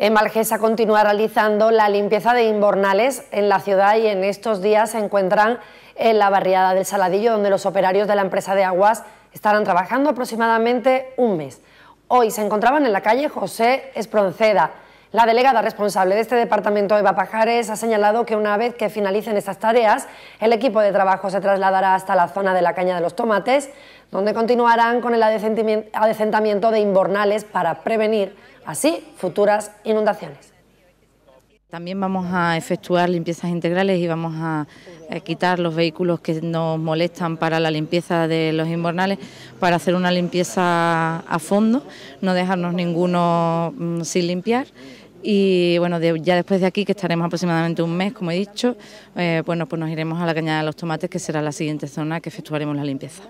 Emalgesa continúa realizando la limpieza de inbornales en la ciudad y en estos días se encuentran en la barriada del Saladillo, donde los operarios de la empresa de aguas estarán trabajando aproximadamente un mes. Hoy se encontraban en la calle José Espronceda, la delegada responsable de este departamento, Eva Pajares, ha señalado que una vez que finalicen estas tareas, el equipo de trabajo se trasladará hasta la zona de la Caña de los Tomates, donde continuarán con el adecentamiento de inbornales para prevenir así futuras inundaciones. También vamos a efectuar limpiezas integrales y vamos a, quitar los vehículos que nos molestan para la limpieza de los invernales, para hacer una limpieza a fondo, no dejarnos ninguno mm, sin limpiar. Y bueno, ya después de aquí, que estaremos aproximadamente un mes, como he dicho, eh, bueno, pues nos iremos a la Cañada de los Tomates, que será la siguiente zona que efectuaremos la limpieza.